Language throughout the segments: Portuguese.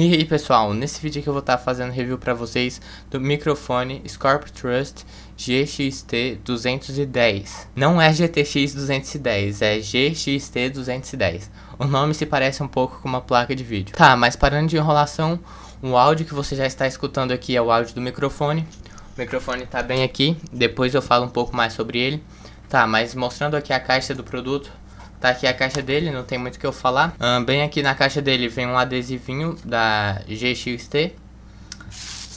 E aí pessoal, nesse vídeo aqui eu vou estar tá fazendo review para vocês do microfone Scorpio Trust GXT 210. Não é GTX 210, é GXT 210. O nome se parece um pouco com uma placa de vídeo. Tá, mas parando de enrolação, o áudio que você já está escutando aqui é o áudio do microfone. O microfone está bem aqui, depois eu falo um pouco mais sobre ele. Tá, mas mostrando aqui a caixa do produto, Tá aqui a caixa dele, não tem muito o que eu falar. Ah, bem aqui na caixa dele vem um adesivinho da GXT.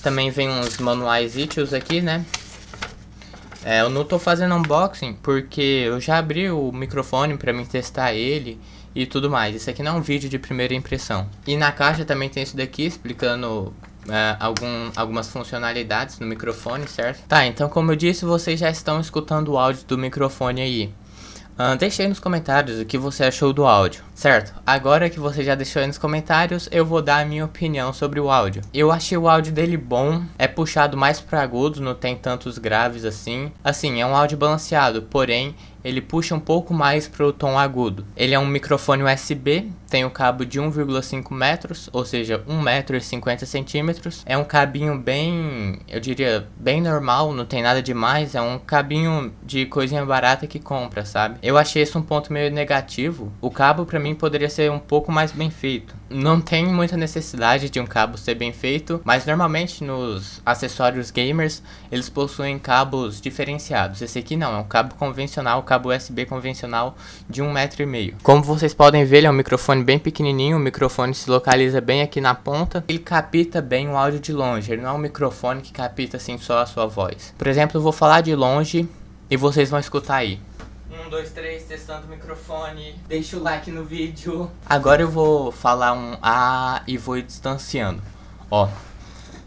Também vem uns manuais itchos aqui, né? É, eu não tô fazendo unboxing porque eu já abri o microfone para mim testar ele e tudo mais. Isso aqui não é um vídeo de primeira impressão. E na caixa também tem isso daqui explicando é, algum, algumas funcionalidades no microfone, certo? Tá, então como eu disse, vocês já estão escutando o áudio do microfone aí. Uh, ah, deixe aí nos comentários o que você achou do áudio, certo? Agora que você já deixou aí nos comentários, eu vou dar a minha opinião sobre o áudio. Eu achei o áudio dele bom, é puxado mais para agudos, não tem tantos graves assim. Assim, é um áudio balanceado, porém ele puxa um pouco mais para o tom agudo. Ele é um microfone USB, tem o um cabo de 1,5 metros, ou seja, 1,50 metro e 50 centímetros. É um cabinho bem, eu diria, bem normal, não tem nada demais, é um cabinho de coisinha barata que compra, sabe? Eu achei isso um ponto meio negativo. O cabo para mim poderia ser um pouco mais bem feito não tem muita necessidade de um cabo ser bem feito, mas normalmente nos acessórios gamers eles possuem cabos diferenciados. Esse aqui não, é um cabo convencional, cabo USB convencional de um metro e meio. Como vocês podem ver, ele é um microfone bem pequenininho, o microfone se localiza bem aqui na ponta, ele capta bem o áudio de longe, ele não é um microfone que capta assim só a sua voz. Por exemplo, eu vou falar de longe e vocês vão escutar aí. Um, dois, três, testando o microfone. Deixa o like no vídeo. Agora eu vou falar um A e vou distanciando. Ó.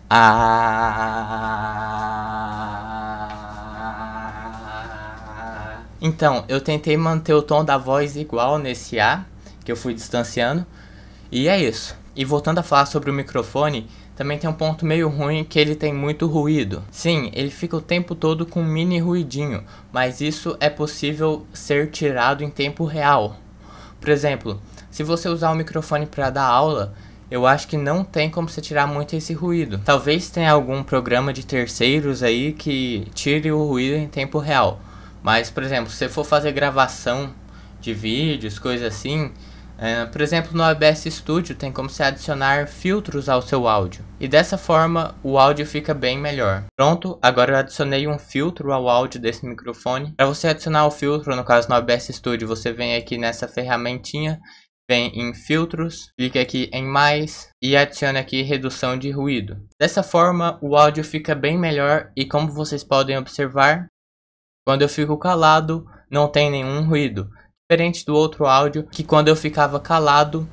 A. Então, eu tentei manter o tom da voz igual nesse A, que eu fui distanciando. E é isso. E voltando a falar sobre o microfone, também tem um ponto meio ruim que ele tem muito ruído. Sim, ele fica o tempo todo com um mini ruidinho, mas isso é possível ser tirado em tempo real. Por exemplo, se você usar o microfone para dar aula, eu acho que não tem como você tirar muito esse ruído. Talvez tenha algum programa de terceiros aí que tire o ruído em tempo real. Mas, por exemplo, se você for fazer gravação de vídeos, coisa assim, é, por exemplo, no OBS Studio tem como se adicionar filtros ao seu áudio, e dessa forma o áudio fica bem melhor. Pronto, agora eu adicionei um filtro ao áudio desse microfone. Para você adicionar o filtro, no caso no OBS Studio, você vem aqui nessa ferramentinha, vem em filtros, clica aqui em mais e adiciona aqui redução de ruído. Dessa forma o áudio fica bem melhor e como vocês podem observar, quando eu fico calado não tem nenhum ruído. Diferente do outro áudio, que quando eu ficava calado,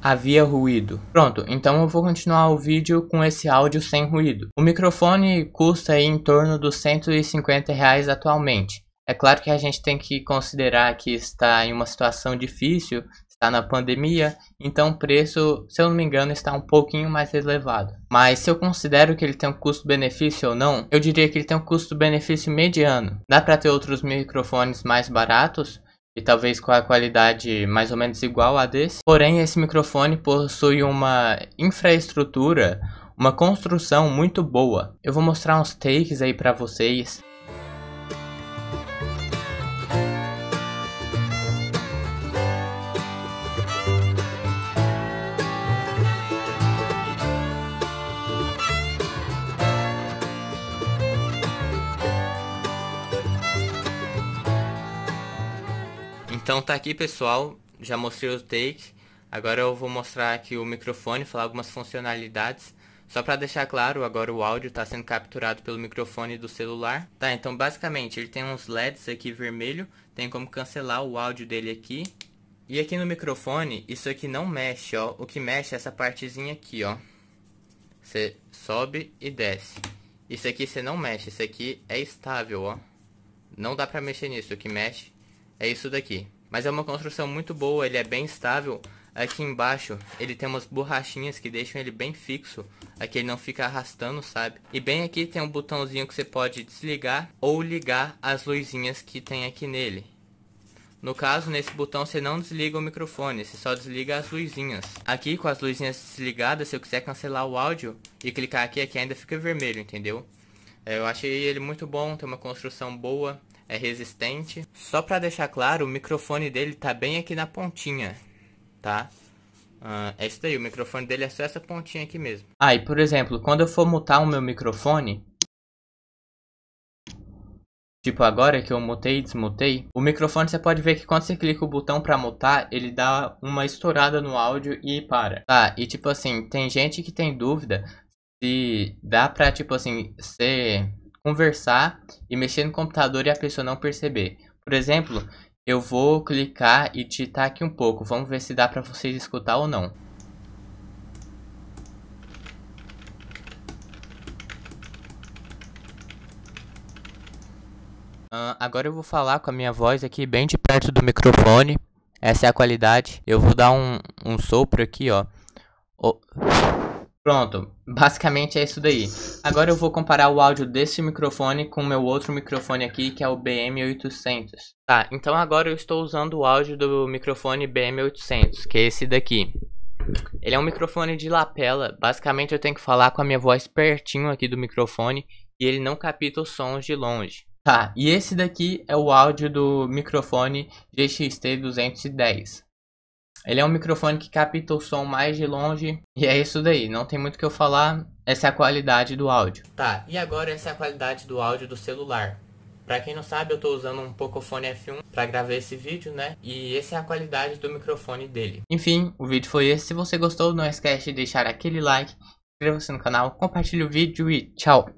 havia ruído. Pronto, então eu vou continuar o vídeo com esse áudio sem ruído. O microfone custa em torno dos 150 reais atualmente. É claro que a gente tem que considerar que está em uma situação difícil está na pandemia, então o preço, se eu não me engano, está um pouquinho mais elevado. Mas se eu considero que ele tem um custo-benefício ou não, eu diria que ele tem um custo-benefício mediano. Dá para ter outros microfones mais baratos, e talvez com a qualidade mais ou menos igual a desse. Porém, esse microfone possui uma infraestrutura, uma construção muito boa. Eu vou mostrar uns takes aí para vocês. Então tá aqui, pessoal. Já mostrei o take. Agora eu vou mostrar aqui o microfone, falar algumas funcionalidades. Só para deixar claro, agora o áudio está sendo capturado pelo microfone do celular. Tá, então basicamente ele tem uns LEDs aqui vermelho, tem como cancelar o áudio dele aqui. E aqui no microfone, isso aqui não mexe, ó. O que mexe é essa partezinha aqui, ó. Você sobe e desce. Isso aqui você não mexe, isso aqui é estável, ó. Não dá pra mexer nisso, o que mexe é isso daqui. Mas é uma construção muito boa, ele é bem estável. Aqui embaixo ele tem umas borrachinhas que deixam ele bem fixo. Aqui é ele não fica arrastando, sabe? E bem aqui tem um botãozinho que você pode desligar ou ligar as luzinhas que tem aqui nele. No caso, nesse botão você não desliga o microfone, você só desliga as luzinhas. Aqui com as luzinhas desligadas, se eu quiser cancelar o áudio e clicar aqui, aqui ainda fica vermelho, entendeu? É, eu achei ele muito bom, tem uma construção boa é resistente. Só para deixar claro, o microfone dele tá bem aqui na pontinha, tá? Uh, é isso daí, o microfone dele é só essa pontinha aqui mesmo. Ah, e por exemplo, quando eu for mutar o meu microfone... Tipo agora que eu mutei e desmutei, o microfone você pode ver que quando você clica o botão para mutar, ele dá uma estourada no áudio e para. Tá, e tipo assim, tem gente que tem dúvida se dá pra tipo assim, ser conversar e mexer no computador e a pessoa não perceber. Por exemplo, eu vou clicar e digitar aqui um pouco. Vamos ver se dá para vocês escutar ou não. Uh, agora eu vou falar com a minha voz aqui bem de perto do microfone. Essa é a qualidade. Eu vou dar um, um sopro aqui, ó. Oh. Pronto, basicamente é isso daí. Agora eu vou comparar o áudio desse microfone com o meu outro microfone aqui, que é o BM800. Tá, então agora eu estou usando o áudio do microfone BM800, que é esse daqui. Ele é um microfone de lapela, basicamente eu tenho que falar com a minha voz pertinho aqui do microfone e ele não capta os sons de longe. Tá, e esse daqui é o áudio do microfone GXT210. Ele é um microfone que capta o som mais de longe. E é isso daí, não tem muito o que eu falar. Essa é a qualidade do áudio. Tá, e agora essa é a qualidade do áudio do celular. Pra quem não sabe, eu tô usando um Pocophone F1 pra gravar esse vídeo, né? E essa é a qualidade do microfone dele. Enfim, o vídeo foi esse. Se você gostou, não esquece de deixar aquele like, inscreva-se no canal, compartilhe o vídeo e tchau!